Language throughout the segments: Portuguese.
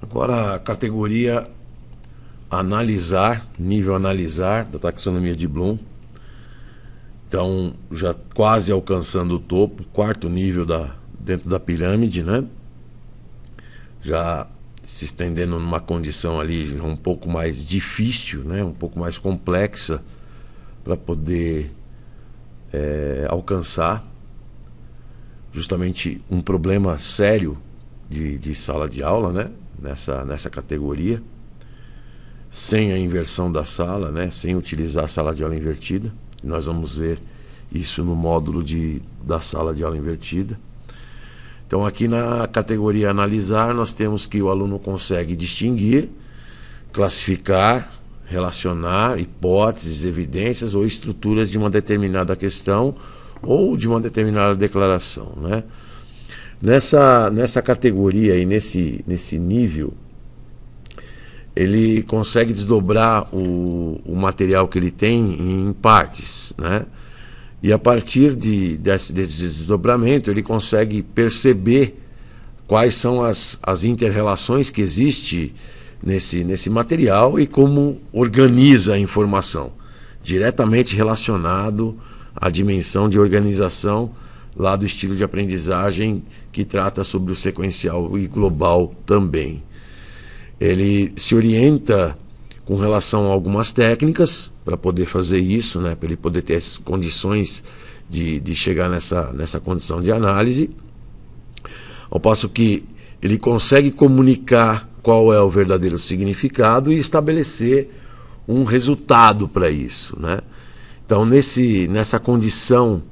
Agora, a categoria analisar, nível analisar, da taxonomia de Bloom. Então, já quase alcançando o topo, quarto nível da, dentro da pirâmide, né? Já se estendendo numa condição ali um pouco mais difícil, né? um pouco mais complexa para poder é, alcançar justamente um problema sério de, de sala de aula, né? nessa, nessa categoria, sem a inversão da sala, né? sem utilizar a sala de aula invertida. Nós vamos ver isso no módulo de, da sala de aula invertida. Então, aqui na categoria analisar, nós temos que o aluno consegue distinguir, classificar, relacionar hipóteses, evidências ou estruturas de uma determinada questão ou de uma determinada declaração. Né? Nessa, nessa categoria e nesse, nesse nível, ele consegue desdobrar o, o material que ele tem em partes, né? E a partir de, desse, desse desdobramento, ele consegue perceber quais são as, as interrelações que existem nesse, nesse material e como organiza a informação, diretamente relacionado à dimensão de organização lá do estilo de aprendizagem que trata sobre o sequencial e global também. Ele se orienta com relação a algumas técnicas para poder fazer isso, né, para ele poder ter as condições de, de chegar nessa, nessa condição de análise. Ao passo que ele consegue comunicar qual é o verdadeiro significado e estabelecer um resultado para isso. Né? Então, nesse, nessa condição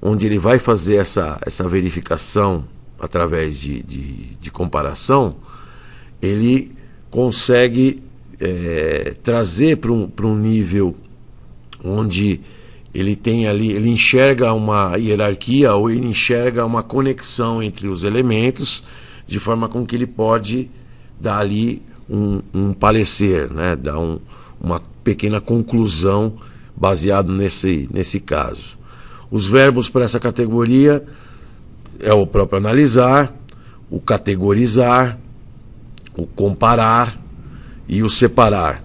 onde ele vai fazer essa, essa verificação através de, de, de comparação, ele consegue é, trazer para um, um nível onde ele tem ali, ele enxerga uma hierarquia ou ele enxerga uma conexão entre os elementos, de forma com que ele pode dar ali um, um parecer, né? dar um, uma pequena conclusão baseado nesse, nesse caso. Os verbos para essa categoria é o próprio analisar, o categorizar, o comparar e o separar.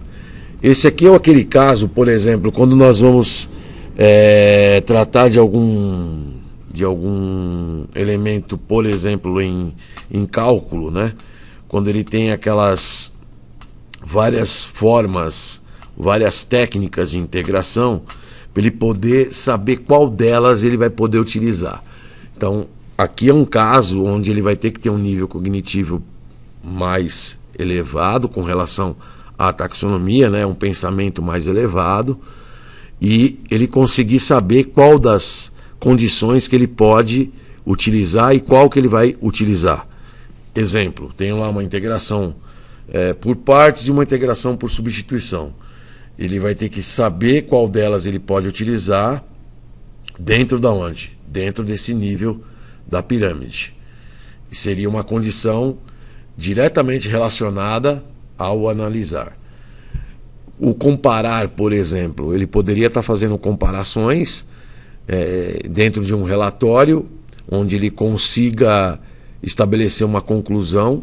Esse aqui é aquele caso, por exemplo, quando nós vamos é, tratar de algum, de algum elemento, por exemplo, em, em cálculo, né? quando ele tem aquelas várias formas, várias técnicas de integração, para ele poder saber qual delas ele vai poder utilizar. Então, aqui é um caso onde ele vai ter que ter um nível cognitivo mais elevado com relação à taxonomia, né, um pensamento mais elevado, e ele conseguir saber qual das condições que ele pode utilizar e qual que ele vai utilizar. Exemplo, tem lá uma integração é, por partes e uma integração por substituição. Ele vai ter que saber qual delas ele pode utilizar dentro da onde? Dentro desse nível da pirâmide. E seria uma condição diretamente relacionada ao analisar. O comparar, por exemplo, ele poderia estar fazendo comparações é, dentro de um relatório onde ele consiga estabelecer uma conclusão,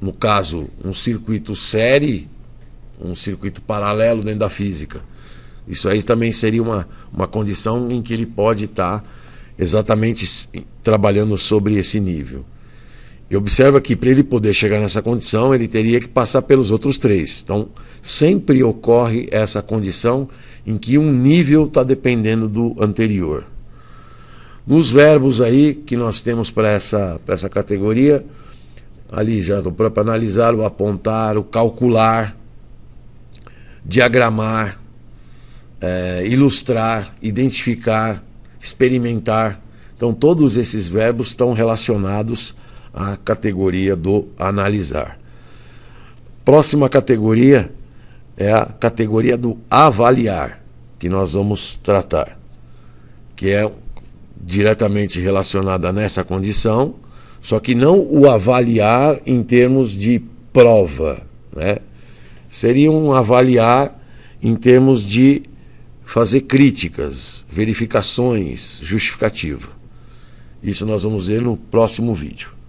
no caso, um circuito série um circuito paralelo dentro da física. Isso aí também seria uma, uma condição em que ele pode estar tá exatamente trabalhando sobre esse nível. E observa que para ele poder chegar nessa condição, ele teria que passar pelos outros três. Então, sempre ocorre essa condição em que um nível está dependendo do anterior. Nos verbos aí que nós temos para essa, essa categoria, ali já do próprio analisar, o apontar, o calcular, diagramar, é, ilustrar, identificar, experimentar. Então, todos esses verbos estão relacionados à categoria do analisar. Próxima categoria é a categoria do avaliar, que nós vamos tratar, que é diretamente relacionada nessa condição, só que não o avaliar em termos de prova, né? seriam avaliar em termos de fazer críticas, verificações, justificativa. Isso nós vamos ver no próximo vídeo.